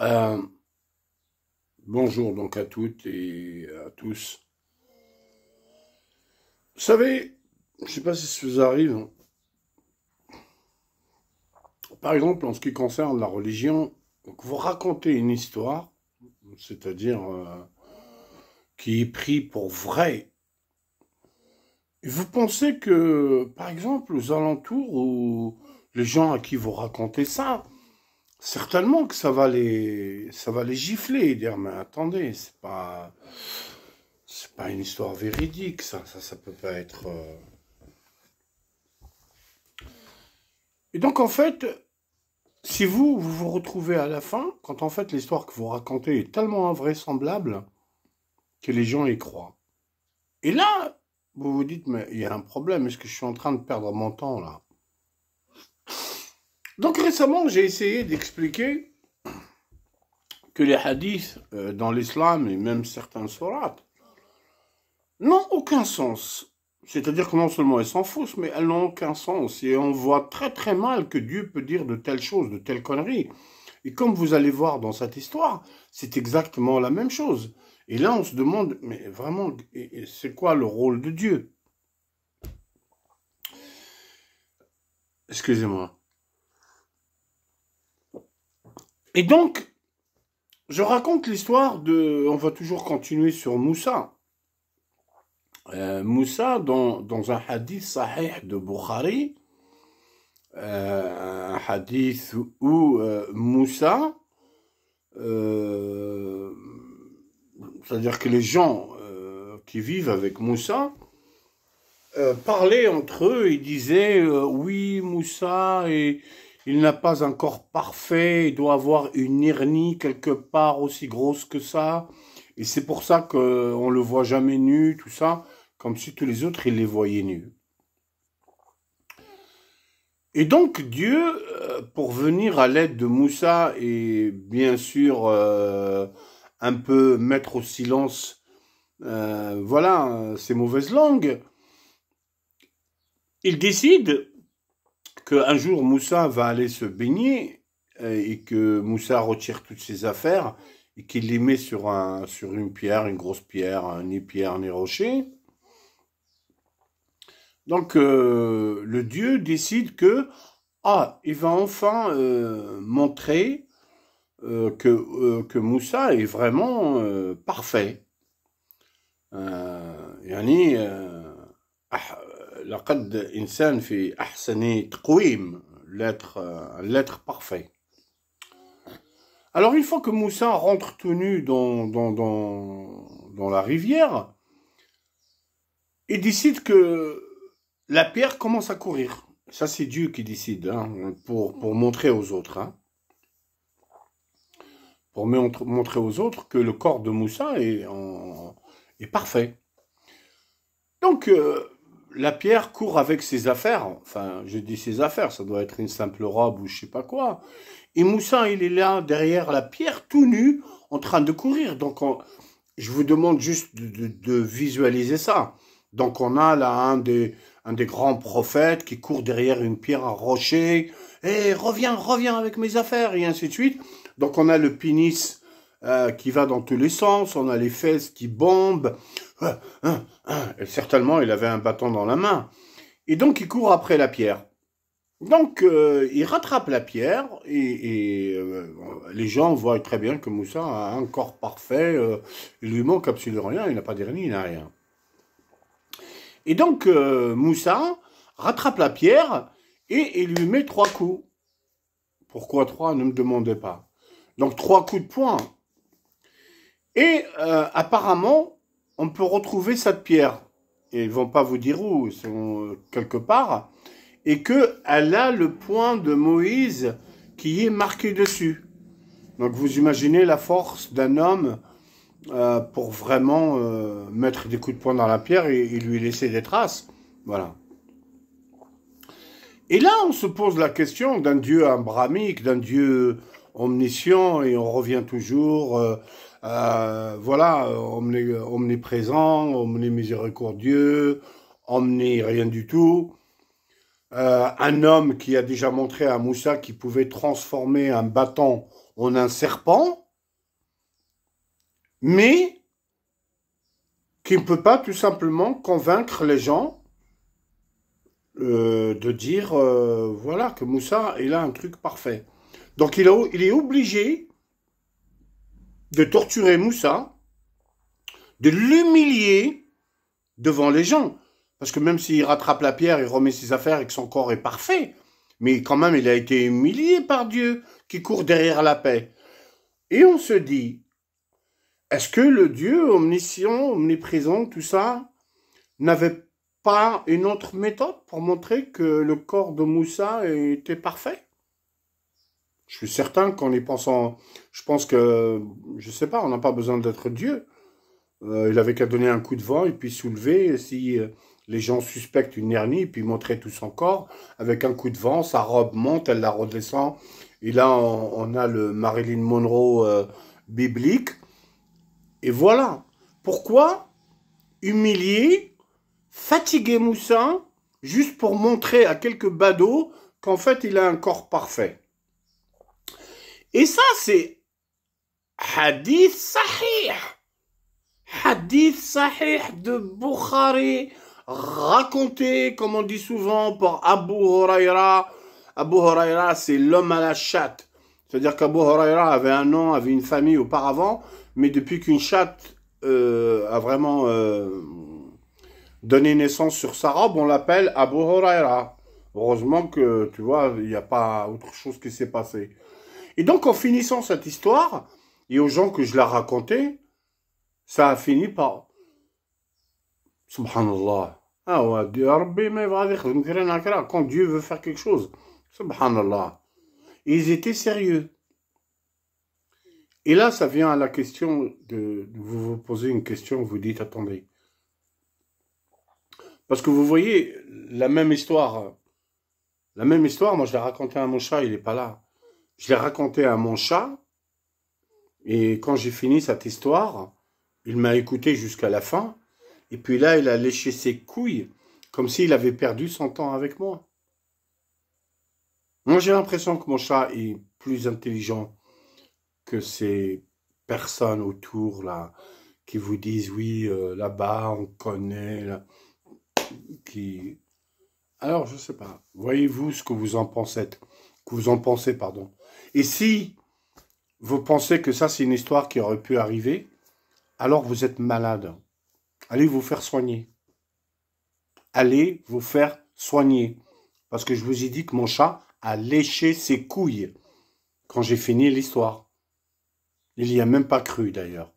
Euh, bonjour donc à toutes et à tous. Vous savez, je ne sais pas si ça vous arrive. Hein. Par exemple, en ce qui concerne la religion, vous racontez une histoire, c'est-à-dire euh, qui est pris pour vrai. Et vous pensez que, par exemple, aux alentours ou les gens à qui vous racontez ça, Certainement que ça va les, ça va les gifler, dire mais attendez, c'est pas, c'est pas une histoire véridique, ça, ça, peut pas être. Euh. Et donc en fait, si vous vous retrouvez à la fin, quand en fait l'histoire que vous racontez est tellement invraisemblable que les gens y croient. Et là, vous vous dites mais il y a un problème, est-ce que je suis en train de perdre mon temps là donc récemment, j'ai essayé d'expliquer que les hadiths euh, dans l'islam et même certains sourates n'ont aucun sens. C'est-à-dire que non seulement elles sont fausses, mais elles n'ont aucun sens. Et on voit très très mal que Dieu peut dire de telles choses, de telles conneries. Et comme vous allez voir dans cette histoire, c'est exactement la même chose. Et là, on se demande, mais vraiment, c'est quoi le rôle de Dieu Excusez-moi. Et donc, je raconte l'histoire de... On va toujours continuer sur Moussa. Euh, Moussa, dans, un hadith sahih de Bukhari, euh, un hadith où euh, Moussa, c'est-à-dire que les gens qui vivent avec Moussa, parlaient entre eux et disaient oui Moussa et il n'a pas un corps parfait, il doit avoir une hernie quelque part aussi grosse que ça. Et c'est pour ça qu'on ne le voit jamais nu, tout ça, comme si tous les autres, il les voyaient nus. Et donc Dieu, euh, pour venir à l'aide de Moussa et bien sûr euh, un peu mettre au silence, euh, voilà, ces mauvaises langues, il décide un jour Moussa va aller se baigner euh, et que Moussa retire toutes ses affaires et qu'il les met sur, un, sur une pierre, une grosse pierre, ni pierre ni rocher. Donc euh, le dieu décide que ah il va enfin euh, montrer que, que Moussa est vraiment parfait. ni ah, لقد إنسان في أحسن تقويم l'être l'être parfait. Alors une fois que Moussa rentre tenu dans, dans, dans, la rivière, il décide que la pierre commence à courir. Ça c'est Dieu qui décide hein, pour, pour montrer aux autres. Hein. Pour montrer aux autres que le corps de Moussa est, en, est parfait. Donc, euh, la pierre court avec ses affaires. Enfin, je dis ses affaires, ça doit être une simple robe ou je sais pas quoi. Et Moussa, il est là derrière la pierre, tout nu, en train de courir. Donc, je vous demande juste de, visualiser ça. Donc, on a là un des, un des grands prophètes qui court derrière une pierre, à rocher. Et eh, reviens, reviens avec mes affaires, et ainsi de suite. Donc, on a le pénis euh, qui va dans tous les sens, on a les fesses qui bombent. Euh, hein, hein. certainement, il avait un bâton dans la main. Et donc, il court après la pierre. Donc, euh, il rattrape la pierre et, les gens voient très bien que Moussa a un corps parfait. il lui manque absolument rien, il n'a pas d'hernie, il n'a rien. Et donc, Moussa rattrape la pierre et il lui met trois coups. Pourquoi trois Ne me demandez pas. Donc trois coups de poing. Et euh, apparemment, on peut retrouver cette pierre. Et ils vont pas vous dire où, sont euh, quelque part. Et que elle a le point de Moïse qui est marqué dessus. Donc vous imaginez la force d'un homme euh, pour vraiment mettre des coups de poing dans la pierre et, lui laisser des traces. Voilà. Et là, on se pose la question d'un Dieu abrahamique, d'un Dieu omniscient, et on revient toujours euh, voilà, emmener, euh, euh, présent, emmener miséricordieux, emmener rien du tout. un homme qui a déjà montré à Moussa qu'il pouvait transformer un bâton en un serpent, mais qui ne peut pas tout simplement convaincre les gens de dire voilà que Moussa est là un truc parfait. Donc il est obligé de torturer Moussa, de l'humilier devant les gens. Parce que même s'il rattrape la pierre, il remet ses affaires et que son corps est parfait, mais quand même il a été humilié par Dieu qui court derrière la paix. Et on se dit, est-ce que le Dieu omniscient, omniprésent, tout ça, n'avait pas une autre méthode pour montrer que le corps de Moussa était parfait je suis certain qu'en y pensant, je pense que, je sais pas, on n'a pas besoin d'être Dieu. Euh, il avait qu'à donner un coup de vent et puis soulever si euh, les gens suspectent une hernie, puis montrer tout son corps. Avec un coup de vent, sa robe monte, elle la redescend. Et là, on, a le Marilyn Monroe euh, biblique. Et voilà. Pourquoi humilier, fatiguer Moussin, juste pour montrer à quelques badauds qu'en fait, il a un corps parfait et ça, c'est hadith sahih. Hadith sahih de Bukhari, raconté, comme on dit souvent, par Abu Huraira. Abu Huraira, c'est l'homme à la chatte. C'est-à-dire qu'Abu Huraira avait un nom, avait une famille auparavant, mais depuis qu'une chatte euh, a vraiment euh, donné naissance sur sa robe, on l'appelle Abu Huraira. Heureusement que, tu vois, il n'y a pas autre chose qui s'est passé. Et donc, en finissant cette histoire, et aux gens que je la racontais, ça a fini par... Subhanallah. Ah ouais, ah, quand Dieu veut faire quelque chose. Subhanallah. ils étaient sérieux. Et là, ça vient à la question de... Vous vous posez une question, vous dites, attendez. Parce que vous voyez, la même histoire, la même histoire, moi je l'ai racontée à mon chat, il n'est pas là. Je l'ai raconté à mon chat, et quand j'ai fini cette histoire, il m'a écouté jusqu'à la fin, et puis là, il a léché ses couilles, comme s'il avait perdu son temps avec moi. Moi, j'ai l'impression que mon chat est plus intelligent que ces personnes autour, là, qui vous disent, oui, euh, là-bas, on connaît, qui... Alors, je ne sais pas. Voyez-vous ce que vous en pensez que vous en pensez, pardon. Et si vous pensez que ça, c'est une histoire qui aurait pu arriver, alors vous êtes malade. Allez vous faire soigner. Allez vous faire soigner. Parce que je vous ai dit que mon chat a léché ses couilles quand j'ai fini l'histoire. Il n'y a même pas cru d'ailleurs.